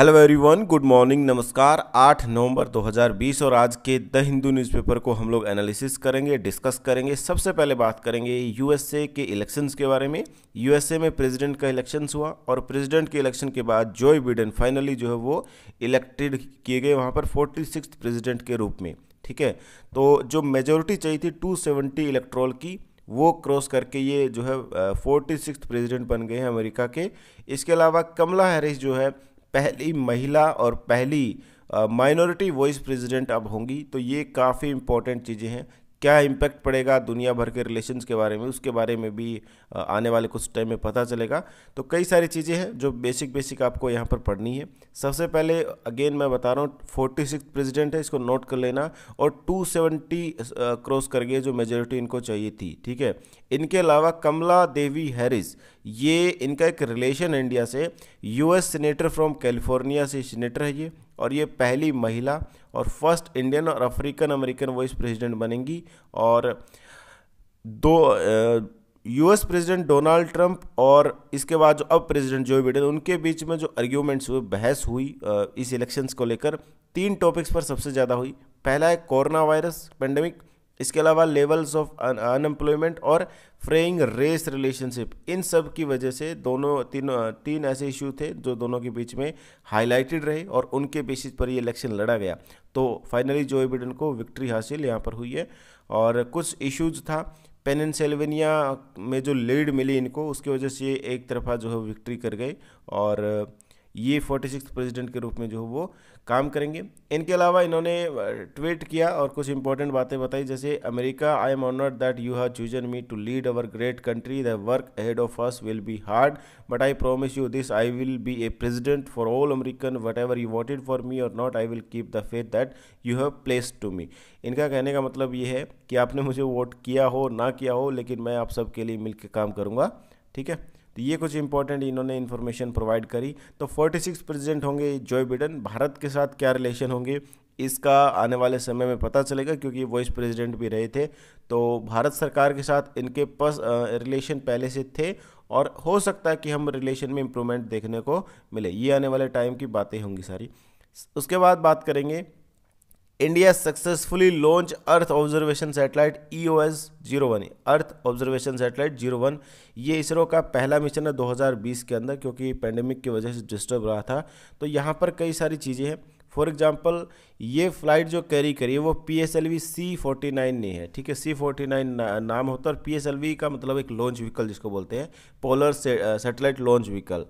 Hello everyone good morning नमस्कार 8 नवंबर 2020 और आज के द हिंदू न्यूज़पेपर को हम लोग एनालिसिस करेंगे डिस्कस करेंगे सबसे पहले बात करेंगे यूएसए के इलेक्शंस के बारे में यूएसए में प्रेसिडेंट का इलेक्शंस हुआ और प्रेसिडेंट के इलेक्शन के बाद जो बिडेन फाइनली जो है वो इलेक्टेड किए गए वहाँ पर फोर्टी प्रेसिडेंट के रूप में ठीक है तो जो मेजोरिटी चाहिए थी टू इलेक्ट्रोल की वो क्रॉस करके ये जो है फोर्टी सिक्स प्रेजिडेंट बन गए हैं अमेरिका के इसके अलावा कमला हैरिस जो है पहली महिला और पहली माइनॉरिटी वॉइस प्रेसिडेंट अब होंगी तो ये काफ़ी इंपॉर्टेंट चीज़ें हैं क्या इम्पैक्ट पड़ेगा दुनिया भर के रिलेशंस के बारे में उसके बारे में भी आने वाले कुछ टाइम में पता चलेगा तो कई सारी चीज़ें हैं जो बेसिक बेसिक आपको यहाँ पर पढ़नी है सबसे पहले अगेन मैं बता रहा हूँ फोर्टी सिक्स प्रेजिडेंट है इसको नोट कर लेना और टू सेवेंटी क्रॉस कर गए जो मेजोरिटी इनको चाहिए थी ठीक है इनके अलावा कमला देवी हैरिस ये इनका एक रिलेशन इंडिया से यूएस सीनेटर फ्रॉम कैलिफोर्निया से सीनेटर है ये और ये पहली महिला और फर्स्ट इंडियन और अफ्रीकन अमेरिकन वाइस प्रेसिडेंट बनेंगी और दो यूएस प्रेसिडेंट डोनाल्ड ट्रंप और इसके बाद जो अब प्रेसिडेंट जो बिडेन उनके बीच में जो आर्ग्यूमेंट्स हुए बहस हुई इस इलेक्शंस को लेकर तीन टॉपिक्स पर सबसे ज़्यादा हुई पहला है कोरोना वायरस पेंडेमिक इसके अलावा लेवल्स ऑफ अनएम्प्लॉयमेंट और फ्रेइंग रेस रिलेशनशिप इन सब की वजह से दोनों तीन तीन ऐसे इशू थे जो दोनों के बीच में हाईलाइटेड रहे और उनके बेसिस पर ये इलेक्शन लड़ा गया तो फाइनली जो बिडन को विक्ट्री हासिल यहाँ पर हुई है और कुछ इश्यूज था पेनसेल्वेनिया में जो लीड मिली इनको उसकी वजह से ये एक तरफा जो है विक्ट्री कर गए और ये फोर्टी सिक्स प्रेजिडेंट के रूप में जो है वो काम करेंगे इनके अलावा इन्होंने ट्वीट किया और कुछ इंपॉर्टेंट बातें बताई जैसे America I am honoured that you have chosen me to lead our great country the work ahead of us will be hard but I promise you this I will be a president for all American whatever you wanted for me or not I will keep the faith that you have place to me इनका कहने का मतलब ये है कि आपने मुझे vote किया हो ना किया हो लेकिन मैं आप सबके लिए मिलकर काम करूँगा ठीक है तो ये कुछ इंपॉर्टेंट इन्होंने इन्फॉर्मेशन प्रोवाइड करी तो 46 प्रेसिडेंट होंगे जो बिडन भारत के साथ क्या रिलेशन होंगे इसका आने वाले समय में पता चलेगा क्योंकि वाइस प्रेसिडेंट भी रहे थे तो भारत सरकार के साथ इनके पास रिलेशन पहले से थे और हो सकता है कि हम रिलेशन में इम्प्रूवमेंट देखने को मिले ये आने वाले टाइम की बातें होंगी सारी उसके बाद बात करेंगे India successfully launch earth observation satellite E O S zero one earth observation satellite zero one ये इसरो का पहला मिशन है 2020 के अंदर क्योंकि पैंडमिक की वजह से डिस्टर्ब रहा था तो यहाँ पर कई सारी चीज़ें हैं फॉर एग्जाम्पल ये फ्लाइट जो कैरी करी है वो P S L V C forty nine नहीं है ठीक है सी फोर्टी नाइन नाम होता है और पी एस एल वी का मतलब एक लॉन्च व्हीकल जिसको बोलते हैं पोलर सेटेलाइट लॉन्च व्हीकल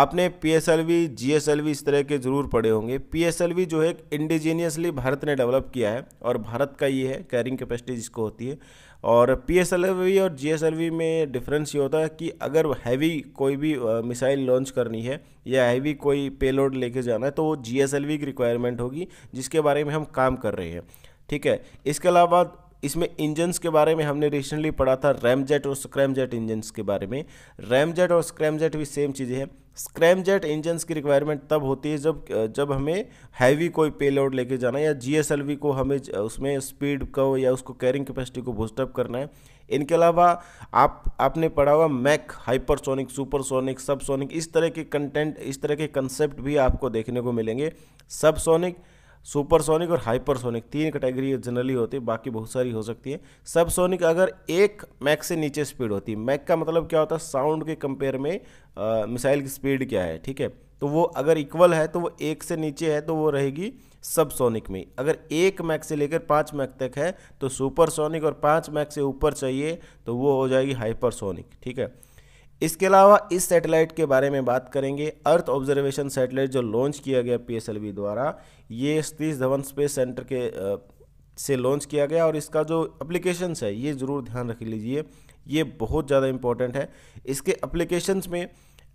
आपने P S L V G S L V इस तरह के ज़रूर पढ़े होंगे पी एस एल वी जो है इंडिजीनियसली भारत ने डेवलप किया है और भारत का ये है कैरिंग कैपेसिटी जिसको होती है और पी एस एल वी और जी एस एल वी में डिफरेंस ये होता है कि अगर हैवी कोई भी मिसाइल लॉन्च करनी है या हैवी कोई पेलोड लेके जाना है तो वो जी एस एल वी की रिक्वायरमेंट होगी जिसके बारे में हम काम कर रहे हैं ठीक है इसके अलावा इसमें इंजन्स के बारे में हमने रिसेंटली पढ़ा था रैमजेट और स्क्रैमजेट इंजन्स के बारे में रैमजेट और स्क्रैमजेट भी सेम चीज़ें हैं स्क्रैम जेट इंजन्स की रिक्वायरमेंट तब होती है जब जब हमें हैवी कोई पेलोड लेके जाना है या जीएसएलवी को हमें उसमें स्पीड को या उसको कैरिंग कैपेसिटी को बूस्टअप करना है इनके अलावा आप आपने पढ़ा हुआ मैक हाइपरसोनिक सुपरसोनिक सबसोनिक इस तरह के कंटेंट इस तरह के कंसेप्ट भी आपको देखने को मिलेंगे सबसोनिक सोनिक सुपरसोनिक और हाइपरसोनिक तीन कैटेगरी जनरली होती है बाकी बहुत सारी हो सकती है सबसोनिक अगर एक मैक से नीचे स्पीड होती है मैक का मतलब क्या होता है साउंड के कंपेयर में मिसाइल की स्पीड क्या है ठीक है तो वो अगर इक्वल है तो वो एक से नीचे है तो वो रहेगी सबसोनिक में अगर एक मैक से लेकर पाँच मैक तक है तो सुपरसोनिक और पाँच मैक से ऊपर चाहिए तो वो हो जाएगी हाइपरसोनिक ठीक है इसके अलावा इस सैटेलाइट के बारे में बात करेंगे अर्थ ऑब्जर्वेशन सैटेलाइट जो लॉन्च किया गया पीएसएलवी द्वारा ये सतीश धवन स्पेस सेंटर के आ, से लॉन्च किया गया और इसका जो अप्लीकेशंस है ये ज़रूर ध्यान रख लीजिए ये बहुत ज़्यादा इंपॉर्टेंट है इसके अप्लीकेशंस में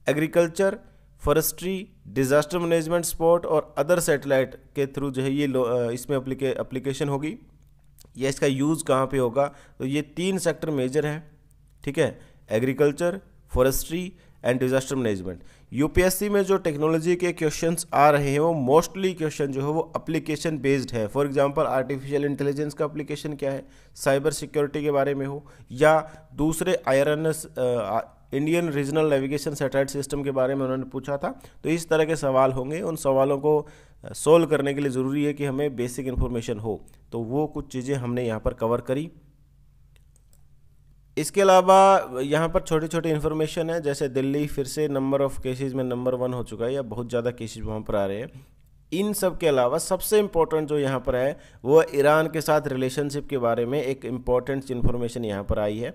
agriculture forestry disaster management spot और अदर सैटेलाइट के थ्रू जो है ये इसमें अप्लीकेशन होगी या इसका यूज़ कहाँ पे होगा तो ये तीन सेक्टर मेजर हैं ठीक है agriculture forestry and disaster management UPSC में जो टेक्नोलॉजी के क्वेश्चंस आ रहे हैं वो मोस्टली क्वेश्चन जो है वो अप्लीकेशन बेस्ड है फॉर एग्जांपल आर्टिफिशियल इंटेलिजेंस का अप्लीकेशन क्या है साइबर सिक्योरिटी के बारे में हो या दूसरे I Indian regional navigation satellite system के बारे में उन्होंने पूछा था तो इस तरह के सवाल होंगे उन सवालों को सोल्व uh, करने के लिए ज़रूरी है कि हमें बेसिक इन्फॉर्मेशन हो तो वो कुछ चीज़ें हमने यहाँ पर कवर करी इसके अलावा यहाँ पर छोटे छोटे इन्फॉर्मेशन है जैसे दिल्ली फिर से नंबर ऑफ़ केसेज में नंबर वन हो चुका है या बहुत ज़्यादा केसेज वहाँ पर आ रहे हैं इन सब के अलावा सबसे इम्पोर्टेंट जो यहाँ पर है वो ईरान के साथ रिलेशनशिप के बारे में एक इम्पॉर्टेंट इन्फॉर्मेशन यहाँ पर आई है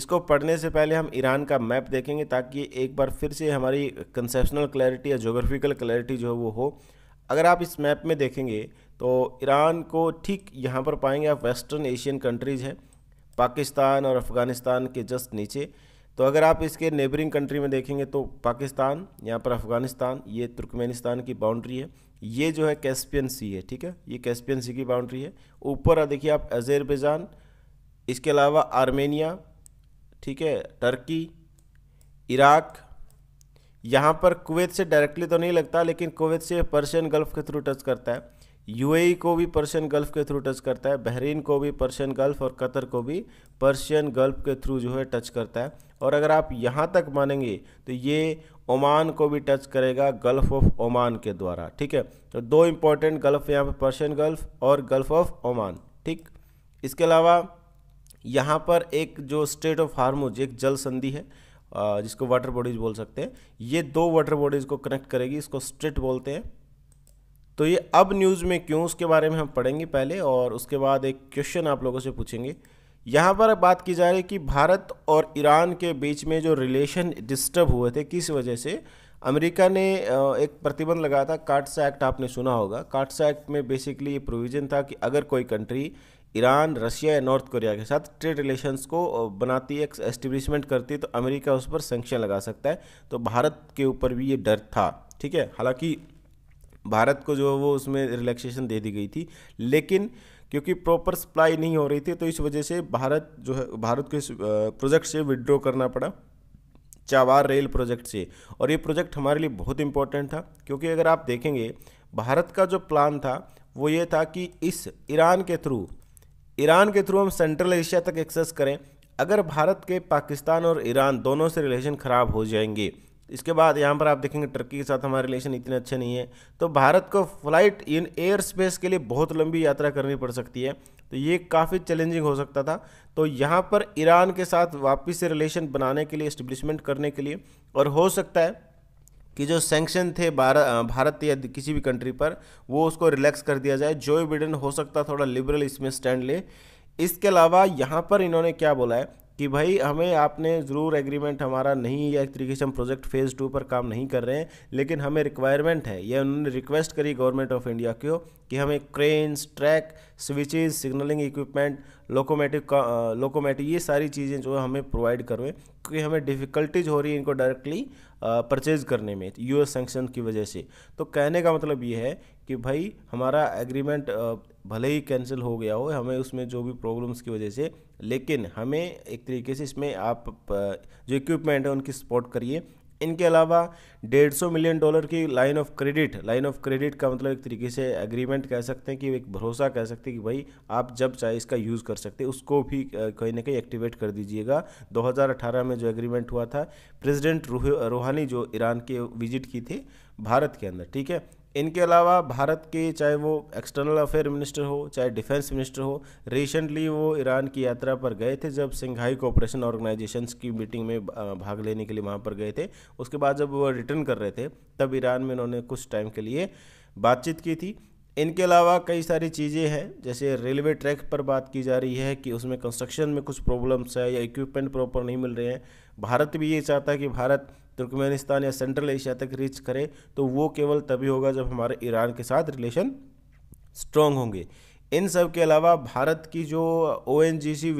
इसको पढ़ने से पहले हम ईरान का मैप देखेंगे ताकि एक बार फिर से हमारी कंसेप्शनल क्लैरिटी या जोग्राफिकल क्लैरिटी जो है वो हो अगर आप इस मैप में देखेंगे तो ईरान को ठीक यहाँ पर पाएंगे आप वेस्टर्न एशियन कंट्रीज़ हैं पाकिस्तान और अफ़गानिस्तान के जस्ट नीचे तो अगर आप इसके नेबरिंग कंट्री में देखेंगे तो पाकिस्तान यहाँ पर अफ़गानिस्तान ये तुर्कमेनिस्तान की बाउंड्री है ये जो है कैस्पियन सी है ठीक है ये कैस्पियन सी की बाउंड्री है ऊपर देखिए आप अजरबैजान इसके अलावा आर्मेनिया ठीक है टर्की इराक़ यहाँ पर कुवैत से डायरेक्टली तो नहीं लगता लेकिन कुवैत से पर्शियन गल्फ़ के थ्रू टच करता है यूएई को भी पर्शियन गल्फ के थ्रू टच करता है बहरीन को भी पर्शियन गल्फ और कतर को भी पर्शियन गल्फ के थ्रू जो है टच करता है और अगर आप यहाँ तक मानेंगे तो ये ओमान को भी टच करेगा गल्फ ऑफ ओमान के द्वारा ठीक है तो दो इम्पॉर्टेंट गल्फ यहाँ पर पर्शियन गल्फ और गल्फ ऑफ ओमान ठीक इसके अलावा यहाँ पर एक जो स्टेट ऑफ हारमोज एक जल संधि है जिसको वाटर बॉडीज़ बोल सकते हैं ये दो वाटर बॉडीज़ को कनेक्ट करेगी इसको स्ट्रेट बोलते हैं तो ये अब न्यूज़ में क्यों उसके बारे में हम पढ़ेंगे पहले और उसके बाद एक क्वेश्चन आप लोगों से पूछेंगे यहाँ पर बात की जा रही है कि भारत और ईरान के बीच में जो रिलेशन डिस्टर्ब हुए थे किस वजह से अमेरिका ने एक प्रतिबंध लगाया था काट्स एक्ट आपने सुना होगा काट्स एक्ट में बेसिकली ये प्रोविज़न था कि अगर कोई कंट्री ईरान रसिया या नॉर्थ कोरिया के साथ ट्रेड रिलेशंस को बनाती है एस्टेब्लिशमेंट करती है तो अमेरिका उस पर सेंक्शन लगा सकता है तो भारत के ऊपर भी ये डर था ठीक है हालांकि भारत को जो वो उसमें रिलैक्सेशन दे दी गई थी लेकिन क्योंकि प्रॉपर सप्लाई नहीं हो रही थी तो इस वजह से भारत जो है भारत को इस प्रोजेक्ट से विड्रॉ करना पड़ा चावार रेल प्रोजेक्ट से और ये प्रोजेक्ट हमारे लिए बहुत इंपॉर्टेंट था क्योंकि अगर आप देखेंगे भारत का जो प्लान था वो ये था कि इस ईरान के थ्रू ईरान के थ्रू हम सेंट्रल एशिया तक एक्सेस करें अगर भारत के पाकिस्तान और ईरान दोनों से रिलेशन ख़राब हो जाएंगे इसके बाद यहाँ पर आप देखेंगे टर्की के साथ हमारे रिलेशन इतने अच्छे नहीं है तो भारत को फ्लाइट इन एयर स्पेस के लिए बहुत लंबी यात्रा करनी पड़ सकती है तो ये काफ़ी चैलेंजिंग हो सकता था तो यहाँ पर ईरान के साथ वापस से रिलेशन बनाने के लिए इस्टेब्लिशमेंट करने के लिए और हो सकता है कि जो सेंक्शन थे भारत भारत या किसी भी कंट्री पर वो उसको रिलैक्स कर दिया जाए जो बिडेन हो सकता थोड़ा लिबरल इसमें स्टैंड ले इसके अलावा यहाँ पर इन्होंने क्या बोला है कि भाई हमें आपने ज़रूर एग्रीमेंट हमारा नहीं या एक तरीके से हम प्रोजेक्ट फेज़ टू पर काम नहीं कर रहे हैं लेकिन हमें रिक्वायरमेंट है यह उन्होंने रिक्वेस्ट करी गवर्नमेंट ऑफ इंडिया को कि हमें cranes track switches signalling equipment locomotive locomotive ये सारी चीज़ें जो हमें प्रोवाइड करवें क्योंकि हमें डिफ़िकल्टीज हो रही है इनको डायरेक्टली परचेज़ करने में यूएस एस की वजह से तो कहने का मतलब ये है कि भाई हमारा एग्रीमेंट भले ही कैंसिल हो गया हो हमें उसमें जो भी प्रॉब्लम्स की वजह से लेकिन हमें एक तरीके से इसमें आप जो इक्विपमेंट है उनकी सपोर्ट करिए इनके अलावा डेढ़ सौ मिलियन डॉलर की line of credit line of credit का मतलब एक तरीके से एग्रीमेंट कह सकते हैं कि एक भरोसा कह सकते हैं कि भाई आप जब चाहे इसका यूज़ कर सकते हैं उसको भी कहीं ना कहीं एक्टिवेट कर दीजिएगा 2018 में जो एग्रीमेंट हुआ था प्रेसिडेंट रूहानी जो ईरान के विजिट की थी भारत के अंदर ठीक है इनके अलावा भारत के चाहे वो एक्सटर्नल अफेयर मिनिस्टर हो चाहे डिफेंस मिनिस्टर हो रिसेंटली वो ईरान की यात्रा पर गए थे जब सिंघाई कोऑपरेशन ऑर्गेनाइजेशन की मीटिंग में भाग लेने के लिए वहाँ पर गए थे उसके बाद जब वो रिटर्न कर रहे थे तब ईरान में इन्होंने कुछ टाइम के लिए बातचीत की थी इनके अलावा कई सारी चीज़ें हैं जैसे रेलवे ट्रैक पर बात की जा रही है कि उसमें कंस्ट्रक्शन में कुछ प्रॉब्लम्स है या इक्विपमेंट प्रॉपर नहीं मिल रहे हैं भारत भी ये चाहता है कि भारत तुर्कमेनिस्तान या सेंट्रल एशिया तक रीच करे तो वो केवल तभी होगा जब हमारे ईरान के साथ रिलेशन स्ट्रॉन्ग होंगे इन सब के अलावा भारत की जो ओ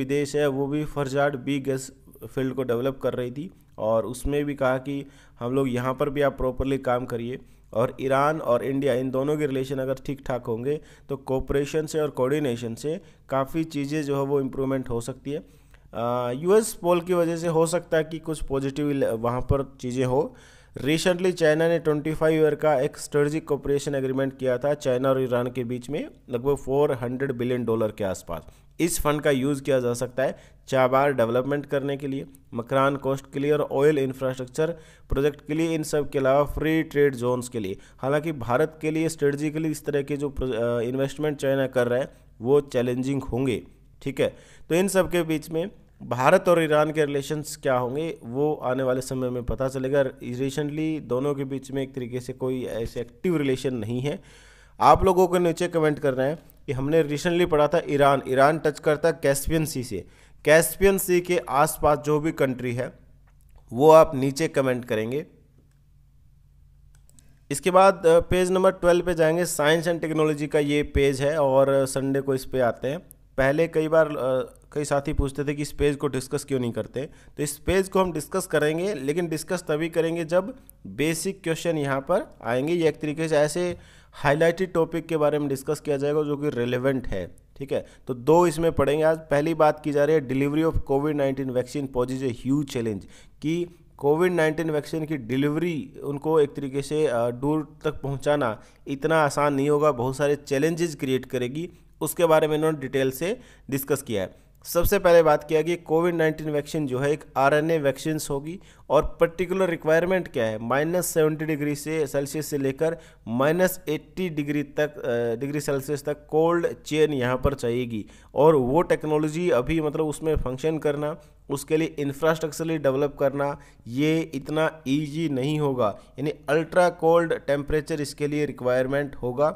विदेश है वो भी फरजाट बी गैस फील्ड को डेवलप कर रही थी और उसमें भी कहा कि हम लोग यहाँ पर भी आप प्रॉपरली काम करिए और ईरान और इंडिया इन दोनों के रिलेशन अगर ठीक ठाक होंगे तो कोऑपरेशन से और कोऑर्डिनेशन से काफ़ी चीज़ें जो है वो इम्प्रूवमेंट हो सकती है यूएस पोल की वजह से हो सकता है कि कुछ पॉजिटिव वहाँ पर चीज़ें हो रिसेंटली चाइना ने 25 ईयर का एक स्ट्रेटजिक कोपरेशन एग्रीमेंट किया था चाइना और ईरान के बीच में लगभग 400 बिलियन डॉलर के आसपास इस फंड का यूज़ किया जा सकता है चाबार डेवलपमेंट करने के लिए मकरान कोस्ट के लिए और ऑयल इंफ्रास्ट्रक्चर प्रोजेक्ट के लिए इन सब के अलावा फ्री ट्रेड जोन्स के लिए हालांकि भारत के लिए स्ट्रेटजिकली इस तरह के जो इन्वेस्टमेंट चाइना कर रहा है वो चैलेंजिंग होंगे ठीक है तो इन सब के बीच में भारत और ईरान के रिलेशंस क्या होंगे वो आने वाले समय में पता चलेगा रिसेंटली दोनों के बीच में एक तरीके से कोई ऐसे एक्टिव रिलेशन नहीं है आप लोगों के नीचे कमेंट कर रहे हैं कि हमने रिसेंटली पढ़ा था ईरान ईरान टच करता है कैस्पियन सी से कैस्पियन सी के आसपास जो भी कंट्री है वो आप नीचे कमेंट करेंगे इसके बाद पेज नंबर ट्वेल्व पे जाएंगे साइंस एंड टेक्नोलॉजी का ये पेज है और संडे को इस पे आते हैं पहले कई बार कई साथी पूछते थे कि इस पेज को डिस्कस क्यों नहीं करते तो इस पेज को हम डिस्कस करेंगे लेकिन डिस्कस तभी करेंगे जब बेसिक क्वेश्चन यहाँ पर आएंगे ये एक तरीके से ऐसे हाईलाइटेड टॉपिक के बारे में डिस्कस किया जाएगा जो कि रेलिवेंट है ठीक है तो दो इसमें पढ़ेंगे आज पहली बात की जा रही है delivery of covid nineteen vaccine poses a huge challenge कि कोविड नाइन्टीन वैक्सीन की डिलीवरी उनको एक तरीके से दूर तक पहुंचाना इतना आसान नहीं होगा बहुत सारे चैलेंजेस क्रिएट करेगी उसके बारे में इन्होंने डिटेल से डिस्कस किया है सबसे पहले बात किया कि कोविड नाइन्टीन वैक्सीन जो है एक आरएनए वैक्सीन होगी और पर्टिकुलर रिक्वायरमेंट क्या है माइनस सेवेंटी डिग्री से सेल्सियस से लेकर माइनस एट्टी डिग्री तक डिग्री सेल्सियस तक कोल्ड चेन यहाँ पर चाहिएगी और वो टेक्नोलॉजी अभी मतलब उसमें फंक्शन करना उसके लिए इंफ्रास्ट्रक्चरली डेवलप करना ये इतना ईजी नहीं होगा यानी अल्ट्रा कोल्ड टेम्परेचर इसके लिए रिक्वायरमेंट होगा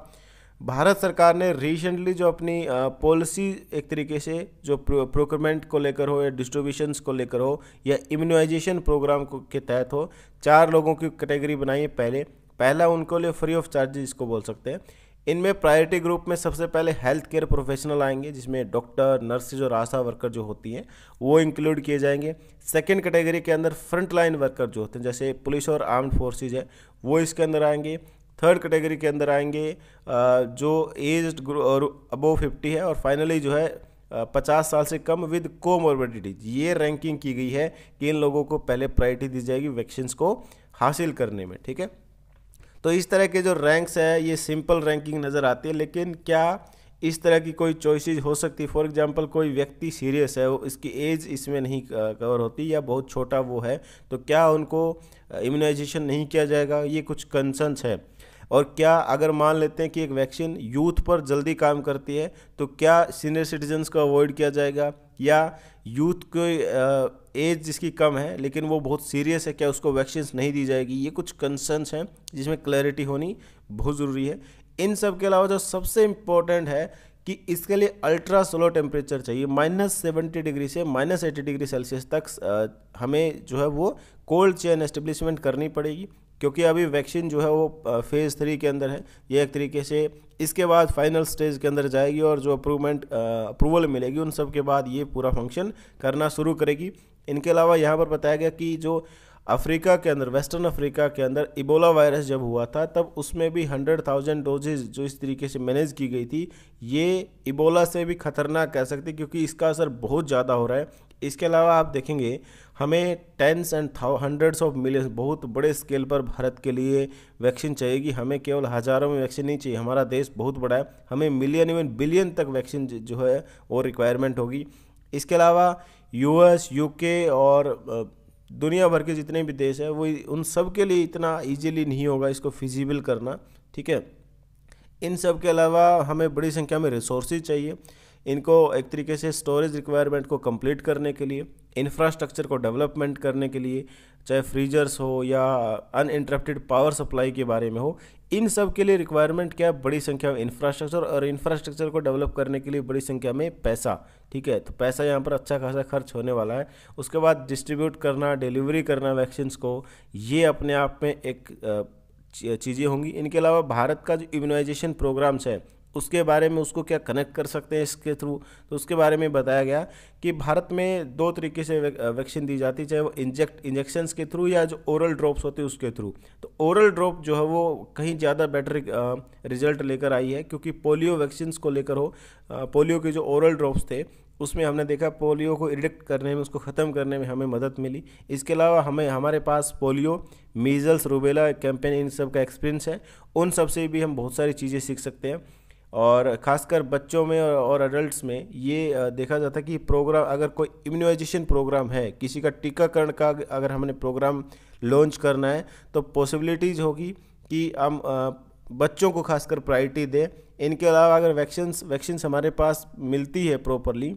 भारत सरकार ने रिसेंटली जो अपनी पॉलिसी एक तरीके से जो प्रोक्रमेंट को लेकर हो या डिस्ट्रीब्यूशंस को लेकर हो या इम्यूनाइजेशन प्रोग्राम को के तहत हो चार लोगों की कैटेगरी बनाई है पहले पहला उनको लिए फ्री ऑफ चार्जेस इसको बोल सकते हैं इनमें प्रायोरिटी ग्रुप में सबसे पहले हेल्थ केयर प्रोफेशनल आएंगे जिसमें डॉक्टर नर्स जो आशा वर्कर जो होती हैं वो इंक्लूड किए जाएंगे सेकेंड कैटेगरी के अंदर फ्रंट लाइन वर्कर जो होते हैं जैसे पुलिस और आर्म्ड फोर्सेज है वो इसके अंदर आएंगे थर्ड कैटेगरी के अंदर आएंगे जो एज और अबो फिफ्टी है और फाइनली जो है पचास साल से कम विद कोमोर्बिडिटीज ये रैंकिंग की गई है कि इन लोगों को पहले प्रायोरिटी दी जाएगी वैक्सीन्स को हासिल करने में ठीक है तो इस तरह के जो रैंक्स है ये सिंपल रैंकिंग नज़र आती है लेकिन क्या इस तरह की कोई चॉइसेस हो सकती है फॉर एग्जांपल कोई व्यक्ति सीरियस है वो इसकी एज इसमें नहीं कवर होती या बहुत छोटा वो है तो क्या उनको इम्यूनाइजेशन नहीं किया जाएगा ये कुछ कंसर्न्स है और क्या अगर मान लेते हैं कि एक वैक्सीन यूथ पर जल्दी काम करती है तो क्या सीनियर सिटीजन्स को अवॉइड किया जाएगा या यूथ को एज जिसकी कम है लेकिन वो बहुत सीरियस है क्या उसको वैक्सीन नहीं दी जाएगी ये कुछ कंसर्न्स हैं जिसमें क्लैरिटी होनी बहुत ज़रूरी है इन सब के अलावा जो सबसे इम्पोर्टेंट है कि इसके लिए अल्ट्रा स्लो टेम्परेचर चाहिए माइनस सेवेंटी डिग्री से माइनस एटी डिग्री सेल्सियस तक हमें जो है वो कोल्ड चेन एस्टेब्लिशमेंट करनी पड़ेगी क्योंकि अभी वैक्सीन जो है वो फेज़ थ्री के अंदर है ये एक तरीके से इसके बाद फाइनल स्टेज के अंदर जाएगी और जो अप्रूवमेंट अप्रूवल मिलेगी उन सब के बाद ये पूरा फंक्शन करना शुरू करेगी इनके अलावा यहाँ पर बताया गया कि जो अफ्रीका के अंदर वेस्टर्न अफ्रीका के अंदर इबोला वायरस जब हुआ था तब उसमें भी हंड्रेड थाउजेंड डोजेज जो इस तरीके से मैनेज की गई थी ये इबोला से भी खतरनाक कह सकते क्योंकि इसका असर बहुत ज़्यादा हो रहा है इसके अलावा आप देखेंगे हमें tens and hundreds of millions बहुत बड़े स्केल पर भारत के लिए वैक्सीन चाहिएगी हमें केवल हज़ारों में वैक्सीन नहीं चाहिए हमारा देश बहुत बड़ा है हमें मिलियन इवन बिलियन तक वैक्सीन जो है वो रिक्वायरमेंट होगी इसके अलावा यूएस यूके और दुनिया भर के जितने भी देश हैं वो उन सब के लिए इतना ईजिली नहीं होगा इसको फिजिबल करना ठीक है इन सब के अलावा हमें बड़ी संख्या में रिसोर्सेज चाहिए इनको एक तरीके से स्टोरेज रिक्वायरमेंट को कंप्लीट करने के लिए इंफ्रास्ट्रक्चर को डेवलपमेंट करने के लिए चाहे फ्रीजर्स हो या अनइंटरप्टेड पावर सप्लाई के बारे में हो इन सब के लिए रिक्वायरमेंट क्या है बड़ी संख्या में इंफ्रास्ट्रक्चर और इंफ्रास्ट्रक्चर को डेवलप करने के लिए बड़ी संख्या में पैसा ठीक है तो पैसा यहाँ पर अच्छा खासा खर्च होने वाला है उसके बाद डिस्ट्रीब्यूट करना डिलीवरी करना वैक्सीन को ये अपने आप में एक चीज़ें होंगी इनके अलावा भारत का जो इम्यूनाइजेशन प्रोग्राम्स है उसके बारे में उसको क्या कनेक्ट कर सकते हैं इसके थ्रू तो उसके बारे में बताया गया कि भारत में दो तरीके से वैक्सीन दी जाती है चाहे वो इंजेक्ट इंजेक्शन्स के थ्रू या जो ओरल ड्रॉप्स होते हैं उसके थ्रू तो ओरल ड्रॉप जो है वो कहीं ज़्यादा बेटर रिजल्ट लेकर आई है क्योंकि पोलियो वैक्सीन को लेकर हो पोलियो के जो ओरल ड्रॉप्स थे उसमें हमने देखा पोलियो को इडिक्ट करने में उसको ख़त्म करने में हमें मदद मिली इसके अलावा हमें हमारे पास पोलियो मीज़ल्स रूबेला कैंपेन इन सब का एक्सपीरियंस है उन सब से भी हम बहुत सारी चीज़ें सीख सकते हैं और ख़ासकर बच्चों में और अडल्ट में ये देखा जाता है कि प्रोग्राम अगर कोई इम्यूनाइजेशन प्रोग्राम है किसी का टीकाकरण का अगर हमने प्रोग्राम लॉन्च करना है तो पॉसिबिलिटीज़ होगी कि हम बच्चों को खासकर प्रायोरिटी दें इनके अलावा अगर वैक्सीन वैक्सीन्स हमारे पास मिलती है प्रॉपरली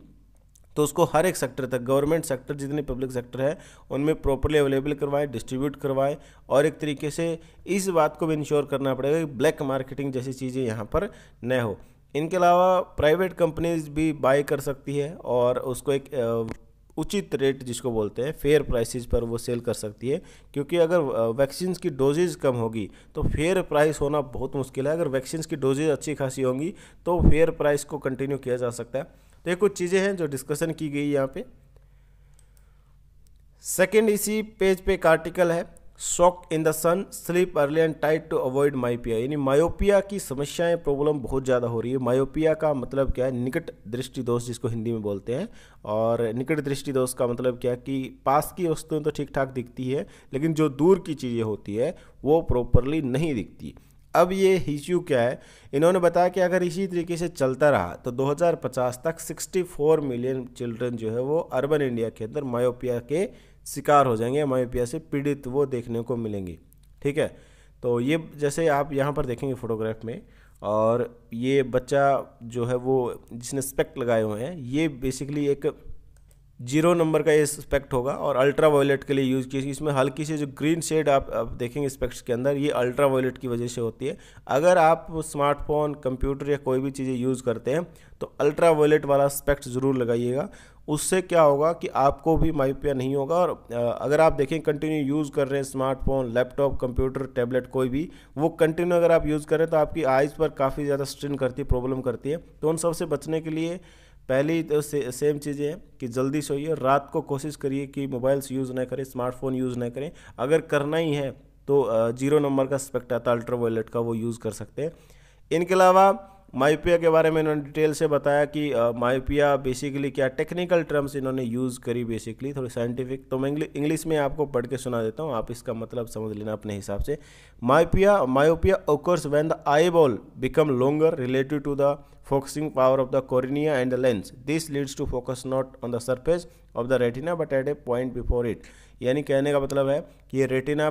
तो उसको हर एक सेक्टर तक गवर्नमेंट सेक्टर जितने पब्लिक सेक्टर है उनमें प्रॉपरली अवेलेबल करवाएं डिस्ट्रीब्यूट करवाएं और एक तरीके से इस बात को भी इंश्योर करना पड़ेगा कि ब्लैक मार्केटिंग जैसी चीज़ें यहाँ पर न हो इनके अलावा प्राइवेट कंपनीज भी बाय कर सकती है और उसको एक उचित रेट जिसको बोलते हैं फेयर प्राइसेस पर वो सेल कर सकती है क्योंकि अगर वैक्सीन की डोजेज कम होगी तो फेयर प्राइस होना बहुत मुश्किल है अगर वैक्सीन की डोजेज अच्छी खासी होंगी तो फेयर प्राइस को कंटिन्यू किया जा सकता है तो ये कुछ चीज़ें हैं जो डिस्कशन की गई यहाँ पे सेकेंड इसी पेज पे एक आर्टिकल है soak in the sun sleep early and tight to avoid myopia यानी मायोपिया की समस्याएं प्रॉब्लम बहुत ज़्यादा हो रही है मायोपिया का मतलब क्या है निकट दृष्टि दोष जिसको हिंदी में बोलते हैं और निकट दृष्टि दोष का मतलब क्या है कि पास की वस्तुएं तो ठीक ठाक दिखती है लेकिन जो दूर की चीज़ें होती है वो प्रॉपरली नहीं दिखती अब ये हिचू क्या है इन्होंने बताया कि अगर इसी तरीके से चलता रहा तो 2050 तक 64 मिलियन चिल्ड्रन जो है वो अर्बन इंडिया के अंदर मायोपिया के शिकार हो जाएंगे मायोपिया से पीड़ित वो देखने को मिलेंगे ठीक है तो ये जैसे आप यहाँ पर देखेंगे फोटोग्राफ में और ये बच्चा जो है वो जिसने स्पेक्ट लगाए हुए हैं ये बेसिकली एक जीरो नंबर का ये स्पेक्ट होगा और अल्ट्रा वायलेट के लिए यूज़ कीजिए इसमें हल्की सी जो ग्रीन शेड आप, आप देखेंगे स्पेक्ट्स के अंदर ये अल्ट्रा वायलेट की वजह से होती है अगर आप स्मार्टफोन कंप्यूटर या कोई भी चीज़ें यूज़ करते हैं तो अल्ट्रा वायलेट वाला स्पेक्ट ज़रूर लगाइएगा उससे क्या होगा कि आपको भी माइपिया नहीं होगा और अगर आप देखें कंटिन्यू यूज़ कर रहे हैं स्मार्टफोन लैपटॉप कंप्यूटर टैबलेट कोई भी वो कंटिन्यू अगर आप यूज़ करें तो आपकी आइज़ पर काफ़ी ज़्यादा स्ट्रिन करती है प्रॉब्लम करती है तो उन सबसे बचने के लिए पहली तो से, सेम चीज़ें है कि जल्दी सोइए रात को कोशिश करिए कि मोबाइल्स यूज़ ना करें स्मार्टफोन यूज़ ना करें अगर करना ही है तो जीरो नंबर का स्पेक्ट आता अल्ट्रा वायलेट का वो यूज़ कर सकते हैं इनके अलावा मायोपिया के बारे में इन्होंने डिटेल से बताया कि मायोपिया बेसिकली क्या टेक्निकल टर्म्स इन्होंने यूज़ करी बेसिकली थोड़ी साइंटिफिक तो मैं इंग्लिश में आपको पढ़ के सुना देता हूँ आप इसका मतलब समझ लेना अपने हिसाब से myopia myopia occurs when the eye ball become longer relative to the focusing power of the cornea and the lens. This leads to focus not on the surface of the retina but at a point before it. यानी कहने का मतलब है कि ये retina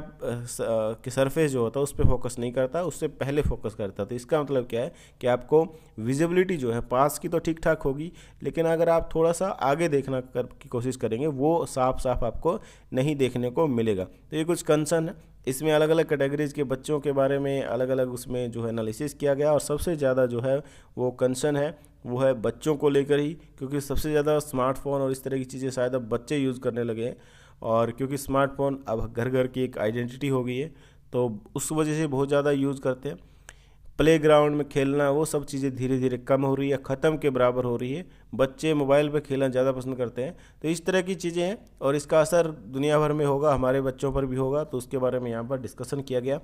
की surface जो होता है उस पर फोकस नहीं करता उससे पहले फोकस करता तो इसका मतलब क्या है कि आपको विजिबिलिटी जो है पास की तो ठीक ठाक होगी लेकिन अगर आप थोड़ा सा आगे देखना कर की कोशिश करेंगे वो साफ साफ आपको नहीं देखने को मिलेगा तो ये कुछ कंसर्न है इसमें अलग अलग कैटेगरीज के बच्चों के बारे में अलग अलग उसमें जो है एनालिसिस किया गया और सबसे ज़्यादा जो है वो कंसर्न है वो है बच्चों को लेकर ही क्योंकि सबसे ज़्यादा स्मार्टफोन और इस तरह की चीज़ें शायद अब बच्चे यूज़ करने लगे हैं और क्योंकि स्मार्टफोन अब घर घर की एक आइडेंटिटी हो गई है तो उस वजह से बहुत ज़्यादा यूज़ करते हैं प्लेग्राउंड में खेलना वो सब चीज़ें धीरे धीरे कम हो रही है ख़त्म के बराबर हो रही है बच्चे मोबाइल पे खेलना ज़्यादा पसंद करते हैं तो इस तरह की चीज़ें हैं और इसका असर दुनिया भर में होगा हमारे बच्चों पर भी होगा तो उसके बारे में यहाँ पर डिस्कशन किया गया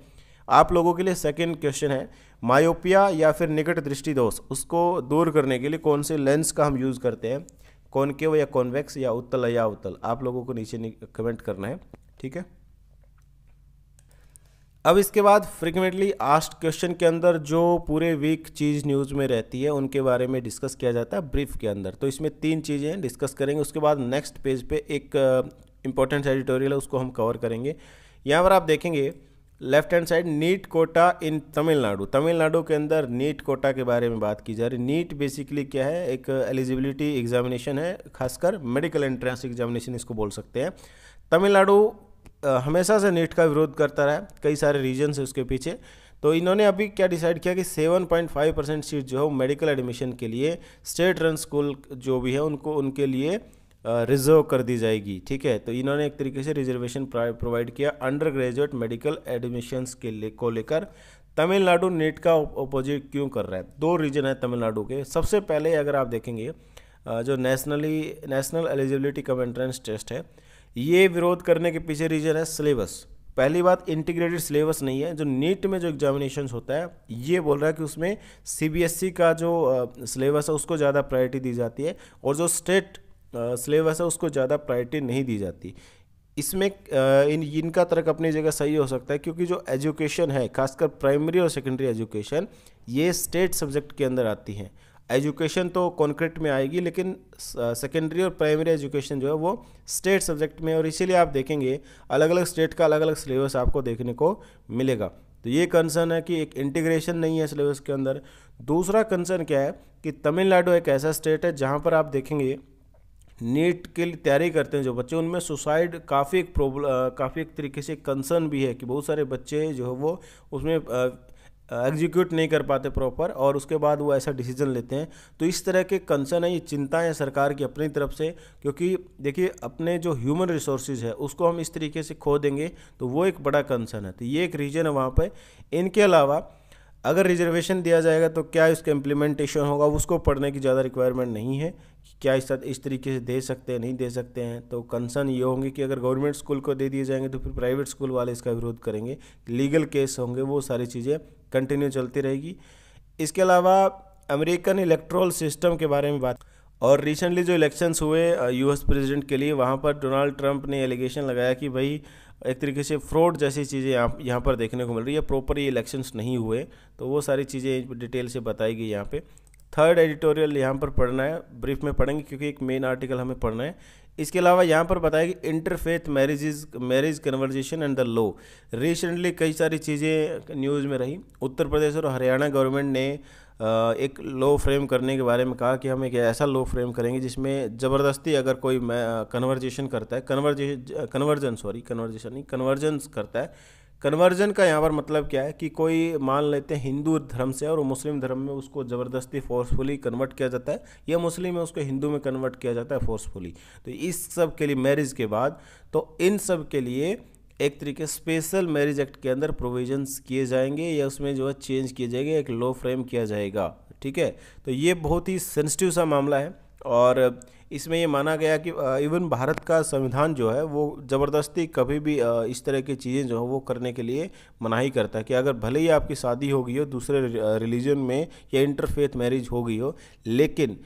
आप लोगों के लिए सेकेंड क्वेश्चन है मायोपिया या फिर निकट दृष्टि दोष उसको दूर करने के लिए कौन से लेंस का हम यूज़ करते हैं कॉनकेव या कॉन्वेक्स या उत्तल या उत्तल आप लोगों को नीचे कमेंट करना है ठीक है अब इसके बाद फ्रिक्वेंटली आस्ट क्वेश्चन के अंदर जो पूरे वीक चीज़ न्यूज़ में रहती है उनके बारे में डिस्कस किया जाता है ब्रीफ के अंदर तो इसमें तीन चीज़ें डिस्कस करेंगे उसके बाद नेक्स्ट पेज पे एक इंपॉर्टेंट uh, एडिटोरियल है उसको हम कवर करेंगे यहाँ पर आप देखेंगे left hand side NEET quota in Tamil Nadu Tamil Nadu के अंदर नीट कोटा के बारे में बात की जा रही नीट बेसिकली क्या है एक एलिजिबिलिटी एग्जामिनेशन है खासकर मेडिकल एंट्रेंस एग्जामिनेशन इसको बोल सकते हैं तमिलनाडु हमेशा से नेट का विरोध करता रहा कई सारे रीजन है उसके पीछे तो इन्होंने अभी क्या डिसाइड किया कि 7.5 परसेंट सीट जो है वो मेडिकल एडमिशन के लिए स्टेट रन स्कूल जो भी है उनको उनके लिए रिजर्व कर दी जाएगी ठीक है तो इन्होंने एक तरीके से रिजर्वेशन प्रोवाइड किया अंडर ग्रेजुएट मेडिकल एडमिशन्स के ले को लेकर तमिलनाडु नेट का अपोजिट क्यों कर रहा है दो रीजन है तमिलनाडु के सबसे पहले अगर आप देखेंगे जो nationally national eligibility cum entrance test है ये विरोध करने के पीछे रीज़न है सिलेबस पहली बात इंटीग्रेटेड सिलेबस नहीं है जो नीट में जो एग्जामिनेशन होता है ये बोल रहा है कि उसमें सीबीएसई e का जो सिलेबस है उसको ज़्यादा प्रायोरिटी दी जाती है और जो स्टेट सिलेबस है उसको ज़्यादा प्रायोरिटी नहीं दी जाती इसमें इन इनका तर्क अपनी जगह सही हो सकता है क्योंकि जो एजुकेशन है खासकर प्राइमरी और सेकेंडरी एजुकेशन ये स्टेट सब्जेक्ट के अंदर आती हैं एजुकेशन तो कॉन्क्रीट में आएगी लेकिन सेकेंडरी और प्राइमरी एजुकेशन जो है वो स्टेट सब्जेक्ट में और इसीलिए आप देखेंगे अलग अलग स्टेट का अलग अलग सिलेबस आपको देखने को मिलेगा तो ये कंसर्न है कि एक इंटीग्रेशन नहीं है सिलेबस के अंदर दूसरा कंसर्न क्या है कि तमिलनाडु एक ऐसा स्टेट है जहाँ पर आप देखेंगे नीट के लिए तैयारी करते हैं जो बच्चे उनमें सुसाइड काफ़ी एक प्रॉब्लम काफ़ी एक तरीके से कंसर्न भी है कि बहुत सारे बच्चे जो है वो उसमें एग्जीक्यूट नहीं कर पाते प्रॉपर और उसके बाद वो ऐसा डिसीजन लेते हैं तो इस तरह के कंसर्न है ये चिंताएं सरकार की अपनी तरफ से क्योंकि देखिए अपने जो ह्यूमन रिसोर्सेज है उसको हम इस तरीके से खो देंगे तो वो एक बड़ा कंसर्न है तो ये एक रीजन है वहाँ पर इनके अलावा अगर रिजर्वेशन दिया जाएगा तो क्या इसका इम्प्लीमेंटेशन होगा उसको पढ़ने की ज़्यादा रिक्वायरमेंट नहीं है कि क्या इस इस तरीके से दे सकते हैं नहीं दे सकते हैं तो कंसर्न ये होंगे कि अगर गवर्नमेंट स्कूल को दे दिए जाएंगे तो फिर प्राइवेट स्कूल वाले इसका विरोध करेंगे लीगल केस होंगे वो सारी चीज़ें कंटिन्यू चलती रहेगी इसके अलावा अमेरिकन इलेक्ट्रोल सिस्टम के बारे में बात और रिसेंटली जो इलेक्शंस हुए यूएस प्रेसिडेंट के लिए वहाँ पर डोनाल्ड ट्रंप ने एलिगेशन लगाया कि भाई एक तरीके से फ्रॉड जैसी चीज़ें यहाँ यहाँ पर देखने को मिल रही है प्रॉपर ये इलेक्शंस नहीं हुए तो वो सारी चीज़ें डिटेल से बताई गई यहाँ पे थर्ड एडिटोरियल यहाँ पर पढ़ना है ब्रीफ में पढ़ेंगे क्योंकि एक मेन आर्टिकल हमें पढ़ना है इसके अलावा यहाँ पर बताया कि interfaith marriage marriage conversation and the law recently कई सारी चीज़ें न्यूज़ में रही उत्तर प्रदेश और हरियाणा गवर्नमेंट ने एक लो फ्रेम करने के बारे में कहा कि हम एक ऐसा लो फ्रेम करेंगे जिसमें ज़बरदस्ती अगर कोई कन्वर्जेशन करता है कन्वर्जे कन्वर्जन सॉरी कन्वर्जेशन नहीं कन्वर्जेंस करता है कन्वर्जन का यहाँ पर मतलब क्या है कि कोई मान लेते हैं हिंदू धर्म से और मुस्लिम धर्म में उसको ज़बरदस्ती फोर्सफुली कन्वर्ट किया जाता है या मुस्लिम में उसको हिंदू में कन्वर्ट किया जाता है फोर्सफुली तो इस सब के लिए मैरिज के बाद तो इन सब के लिए एक तरीके स्पेशल मैरिज एक्ट के अंदर प्रोविजंस किए जाएंगे या उसमें जो है चेंज किए जाएंगे एक लॉ फ्रेम किया जाएगा ठीक है तो ये बहुत ही सेंसिटिव सा मामला है और इसमें ये माना गया कि इवन भारत का संविधान जो है वो ज़बरदस्ती कभी भी इस तरह की चीज़ें जो है वो करने के लिए मनाही करता है कि अगर भले ही आपकी शादी हो गई हो दूसरे रिलीजन में या इंटरफेथ मैरिज हो गई हो लेकिन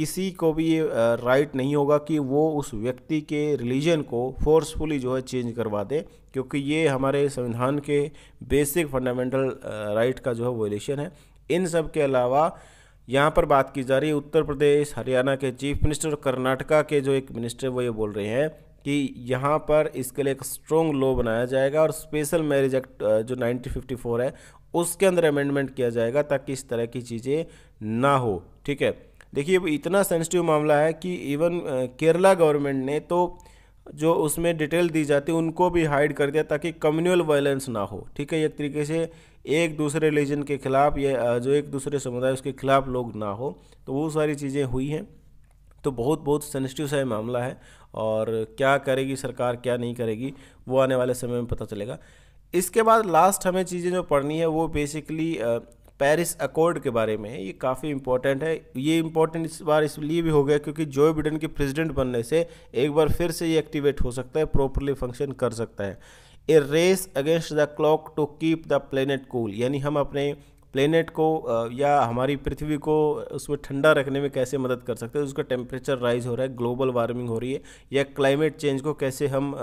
किसी को भी ये राइट नहीं होगा कि वो उस व्यक्ति के रिलीजन को फोर्सफुली जो है चेंज करवा दे क्योंकि ये हमारे संविधान के बेसिक फंडामेंटल राइट का जो है वोलेशन है इन सब के अलावा यहाँ पर बात की जा रही है उत्तर प्रदेश हरियाणा के चीफ मिनिस्टर और कर्नाटका के जो एक मिनिस्टर वो ये बोल रहे हैं कि यहाँ पर इसके लिए एक स्ट्रॉन्ग लॉ बनाया जाएगा और स्पेशल मैरिज एक्ट जो 1954 है उसके अंदर अमेंडमेंट किया जाएगा ताकि इस तरह की चीज़ें ना हो ठीक है देखिए इतना सेंसिटिव मामला है कि इवन केरला गवर्नमेंट ने तो जो उसमें डिटेल दी जाती है उनको भी हाइड कर दिया ताकि कम्युनल वायलेंस ना हो ठीक है एक तरीके से एक दूसरे रिलीजन के खिलाफ या जो एक दूसरे समुदाय उसके खिलाफ लोग ना हो तो वो सारी चीज़ें हुई हैं तो बहुत बहुत सेंसिटिव सा मामला है और क्या करेगी सरकार क्या नहीं करेगी वो आने वाले समय में पता चलेगा इसके बाद लास्ट हमें चीज़ें जो पढ़नी है वो बेसिकली पेरिस अकॉर्ड के बारे में है ये काफ़ी इंपॉर्टेंट है ये इंपॉर्टेंट इस बार इसलिए भी हो गया क्योंकि जो बिडन के प्रेसिडेंट बनने से एक बार फिर से ये एक्टिवेट हो सकता है प्रॉपरली फंक्शन कर सकता है a race against the clock to keep the planet cool यानी हम अपने प्लेनेट को या हमारी पृथ्वी को उसमें ठंडा रखने में कैसे मदद कर सकते हैं उसका टेम्परेचर राइज हो रहा है ग्लोबल वार्मिंग हो रही है या क्लाइमेट चेंज को कैसे हम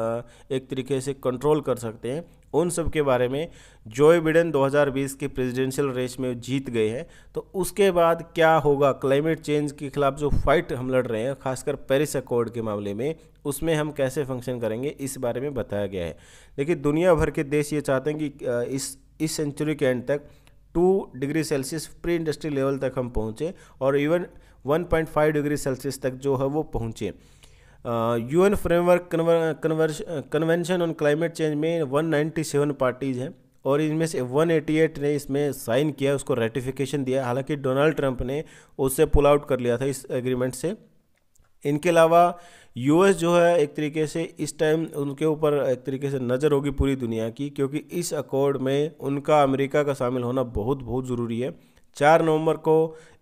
एक तरीके से कंट्रोल कर सकते हैं उन सब के बारे में जो बिडेन 2020 के प्रेसिडेंशियल रेस में जीत गए हैं तो उसके बाद क्या होगा क्लाइमेट चेंज के खिलाफ जो फाइट हम लड़ रहे हैं खासकर पेरिस अकॉर्ड के मामले में उसमें हम कैसे फंक्शन करेंगे इस बारे में बताया गया है देखिए दुनिया भर के देश ये चाहते हैं कि इस इस सेंचुरी के एंड तक two degree Celsius pre industry level तक हम पहुँचें और इवन 1.5 डिग्री सेल्सियस तक जो है वो पहुँचें U N framework convention on climate change में 197 पार्टीज़ हैं और इनमें से 188 ने इसमें साइन किया उसको रेटिफिकेशन दिया हालांकि डोनाल्ड ट्रंप ने उससे पुल आउट कर लिया था इस एग्रीमेंट से इनके अलावा यूएस जो है एक तरीके से इस टाइम उनके ऊपर एक तरीके से नज़र होगी पूरी दुनिया की क्योंकि इस अकॉर्ड में उनका अमेरिका का शामिल होना बहुत बहुत ज़रूरी है चार नवंबर को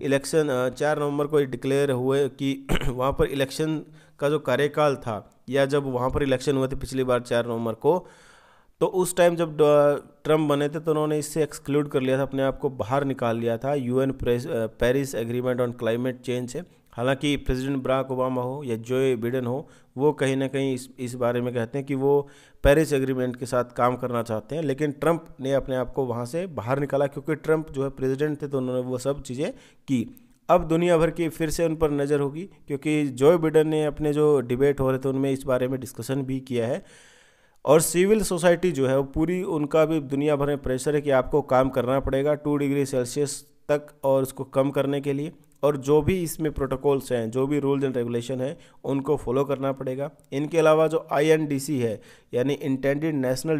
इलेक्शन चार नवंबर को डिक्लेयर हुए कि वहाँ पर इलेक्शन का जो कार्यकाल था या जब वहाँ पर इलेक्शन हुए थे पिछली बार चार नवंबर को तो उस टाइम जब ट्रम्प बने थे तो उन्होंने इससे एक्सक्लूड कर लिया था अपने आप को बाहर निकाल लिया था U N Paris agreement on climate change से हालांकि प्रेसिडेंट बराक ओबामा हो या जो बिडेन हो वो कहीं ना कहीं इस इस बारे में कहते हैं कि वो पेरिस एग्रीमेंट के साथ काम करना चाहते हैं लेकिन ट्रंप ने अपने आप को वहाँ से बाहर निकाला क्योंकि ट्रंप जो है प्रेसिडेंट थे तो उन्होंने वो सब चीज़ें की अब दुनिया भर की फिर से उन पर नज़र होगी क्योंकि जो बिडन ने अपने जो डिबेट हो रहे थे उनमें इस बारे में डिस्कशन भी किया है और सिविल सोसाइटी जो है वो पूरी उनका भी दुनिया भर में प्रेशर है कि आपको काम करना पड़ेगा टू डिग्री सेल्सियस तक और उसको कम करने के लिए और जो भी इसमें प्रोटोकॉल्स हैं जो भी रूल्स एंड रेगुलेशन है उनको फॉलो करना पड़ेगा इनके अलावा जो आईएनडीसी है यानी इंटेंडेड नेशनल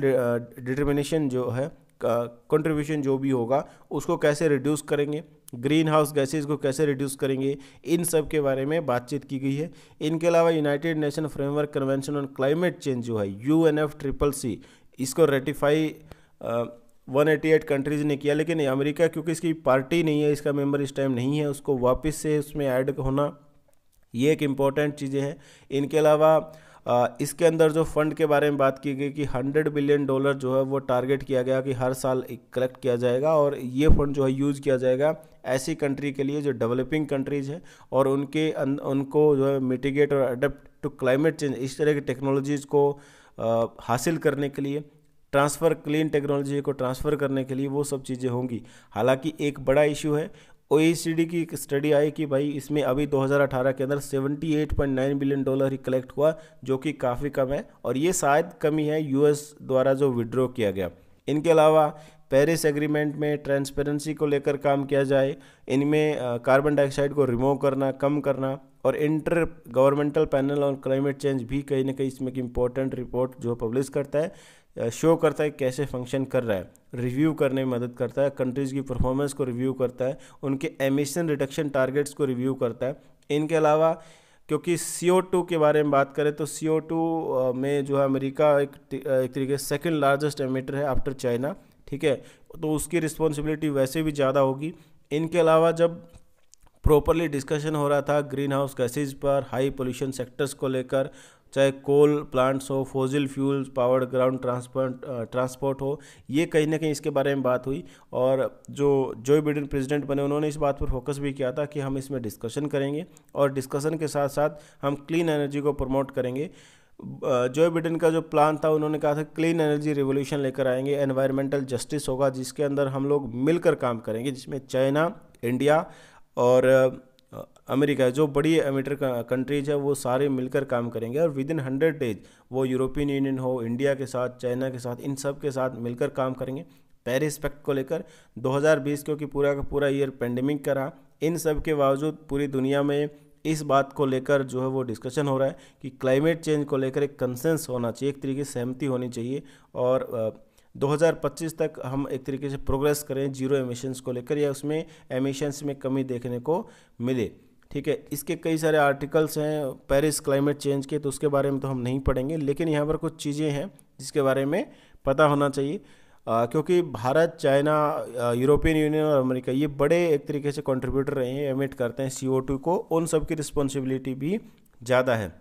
डिटर्मिनेशन जो है कंट्रीब्यूशन जो भी होगा उसको कैसे रिड्यूस करेंगे ग्रीन हाउस गैसेज को कैसे रिड्यूस करेंगे इन सब के बारे में बातचीत की गई है इनके अलावा United Nation framework convention on climate change जो है U N F triple C इसको ratify one eighty eight countries ने किया लेकिन अमेरिका क्योंकि इसकी पार्टी नहीं है इसका मेंबर इस टाइम नहीं है उसको वापस से उसमें ऐड होना ये एक इम्पॉर्टेंट चीज़ें हैं इनके अलावा इसके अंदर जो फंड के बारे में बात की गई कि 100 बिलियन डॉलर जो है वो टारगेट किया गया कि हर साल कलेक्ट किया जाएगा और ये फंड जो है यूज़ किया जाएगा ऐसी कंट्री के लिए जो डेवलपिंग कंट्रीज है और उनके अं, उनको जो है मिटिगेट और अडेप्ट टू क्लाइमेट चेंज इस तरह की टेक्नोलॉजीज़ को आ, हासिल करने के लिए ट्रांसफ़र क्लीन टेक्नोलॉजी को ट्रांसफ़र करने के लिए वो सब चीज़ें होंगी हालांकि एक बड़ा इशू है ओ की एक स्टडी आई कि भाई इसमें अभी 2018 के अंदर 78.9 बिलियन डॉलर ही कलेक्ट हुआ जो कि काफ़ी कम है और ये शायद कमी है यूएस द्वारा जो विड्रॉ किया गया इनके अलावा पेरिस एग्रीमेंट में ट्रांसपेरेंसी को लेकर काम किया जाए इनमें कार्बन डाइऑक्साइड को रिमूव करना कम करना और inter governmental panel on climate change भी कहीं ना कहीं इसमें एक इम्पोर्टेंट रिपोर्ट जो पब्लिश करता है शो करता है कैसे फंक्शन कर रहा है रिव्यू करने में मदद करता है कंट्रीज़ की परफॉर्मेंस को रिव्यू करता है उनके एमिशन रिडक्शन टारगेट्स को रिव्यू करता है इनके अलावा क्योंकि सी के बारे में बात करें तो सी में जो है अमेरिका एक एक तरीके से सेकेंड लार्जेस्ट एमिटर है आफ्टर चाइना ठीक है तो उसकी रिस्पॉन्सिबिलिटी वैसे भी ज़्यादा होगी इनके अलावा जब प्रॉपरली डिस्कशन हो रहा था ग्रीन हाउस गैसेज पर हाई पोल्यूशन सेक्टर्स को लेकर चाहे कोल प्लांट्स हो fossil fuel powered ground transport transport हो ये कहीं ना कहीं इसके बारे में बात हुई और जो जो बिडन प्रेसिडेंट बने उन्होंने इस बात पर फोकस भी किया था कि हम इसमें डिस्कशन करेंगे और डिस्कशन के साथ साथ हम क्लीन एनर्जी को प्रमोट करेंगे जो बिडेन का जो प्लान था उन्होंने कहा था क्लीन एनर्जी रिवोल्यूशन लेकर आएंगे एनवायरमेंटल जस्टिस होगा जिसके अंदर हम लोग मिलकर काम करेंगे जिसमें चाइना इंडिया और अमेरिका जो बड़ी एमिटर कंट्रीज है वो सारे मिलकर काम करेंगे और विद इन हंड्रेड डेज वो यूरोपियन यूनियन हो इंडिया के साथ चाइना के साथ इन सब के साथ मिलकर काम करेंगे पेरिस पैक्ट को लेकर 2020 क्योंकि पूरा का पूरा ईयर पेंडेमिक का रहा इन सब के बावजूद पूरी दुनिया में इस बात को लेकर जो है वो डिस्कशन हो रहा है कि क्लाइमेट चेंज को लेकर एक कंसेंस होना चाहिए एक तरीके से सहमति होनी चाहिए और 2025 तक हम एक तरीके से प्रोग्रेस करें जीरो एमिशन्स को लेकर या उसमें एमिशन्स में कमी देखने को मिले ठीक है इसके कई सारे आर्टिकल्स हैं पेरिस क्लाइमेट चेंज के तो उसके बारे में तो हम नहीं पढ़ेंगे लेकिन यहाँ पर कुछ चीज़ें हैं जिसके बारे में पता होना चाहिए आ, क्योंकि भारत चाइना यूरोपियन यूनियन और अमेरिका ये बड़े एक तरीके से कंट्रीब्यूटर रहे हैं एमिट करते हैं सी को उन सब की रिस्पॉन्सिबिलिटी भी ज़्यादा है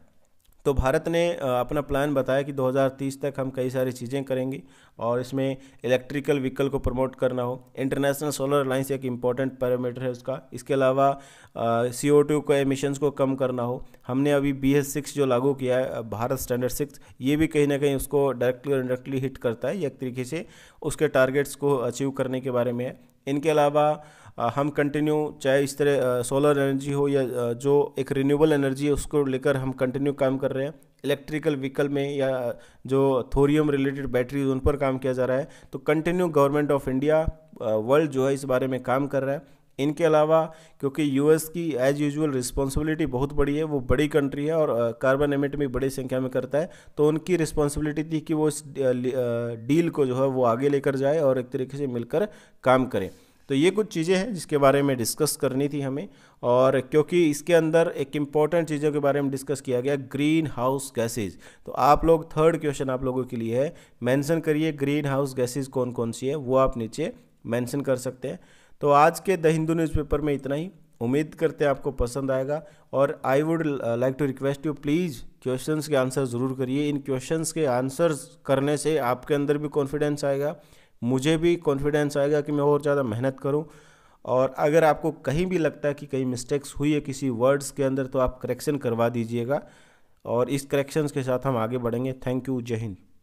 तो भारत ने अपना प्लान बताया कि 2030 तक हम कई सारी चीज़ें करेंगे और इसमें इलेक्ट्रिकल व्हीकल को प्रमोट करना हो इंटरनेशनल सोलर अलाइंस एक इम्पॉर्टेंट पैरामीटर है उसका इसके अलावा सी ओ टू का एमिशंस को कम करना हो हमने अभी बी एस सिक्स जो लागू किया है भारत स्टैंडर्ड सिक्स ये भी कहीं ना कहीं उसको डायरेक्टली और इंडायरेक्टली हिट करता है एक तरीके से उसके टारगेट्स को अचीव करने के बारे में है इनके अलावा हम कंटिन्यू चाहे इस तरह सोलर एनर्जी हो या जो एक रिन्यूएबल एनर्जी है उसको लेकर हम कंटिन्यू काम कर रहे हैं इलेक्ट्रिकल व्हीकल में या जो थोरियम रिलेटेड बैटरीज उन पर काम किया जा रहा है तो continue government of India world जो है इस बारे में काम कर रहा है इनके अलावा क्योंकि यूएस की एज यूजुअल रिस्पॉन्सिबिलिटी बहुत बड़ी है वो बड़ी कंट्री है और कार्बन एमिट भी बड़ी संख्या में करता है तो उनकी रिस्पॉन्सिबिलिटी थी कि वो इस डील को जो है वो आगे लेकर जाए और एक तरीके से मिलकर काम करें तो ये कुछ चीज़ें हैं जिसके बारे में डिस्कस करनी थी हमें और क्योंकि इसके अंदर एक इम्पॉर्टेंट चीज़ों के बारे में डिस्कस किया गया ग्रीन हाउस गैसेज तो आप लोग थर्ड क्वेश्चन आप लोगों के लिए है मेंशन करिए ग्रीन हाउस गैसेज कौन कौन सी है वो आप नीचे मेंशन कर सकते हैं तो आज के द हिंदू न्यूज़पेपर में इतना ही उम्मीद करते हैं आपको पसंद आएगा और I would like to request you please questions के आंसर ज़रूर करिए इन क्वेश्चंस के आंसर्स करने से आपके अंदर भी कॉन्फिडेंस आएगा मुझे भी कॉन्फिडेंस आएगा कि मैं और ज़्यादा मेहनत करूँ और अगर आपको कहीं भी लगता है कि कहीं मिस्टेक्स हुई है किसी वर्ड्स के अंदर तो आप करेक्शन करवा दीजिएगा और इस करेक्शंस के साथ हम आगे बढ़ेंगे थैंक यू जय हिंद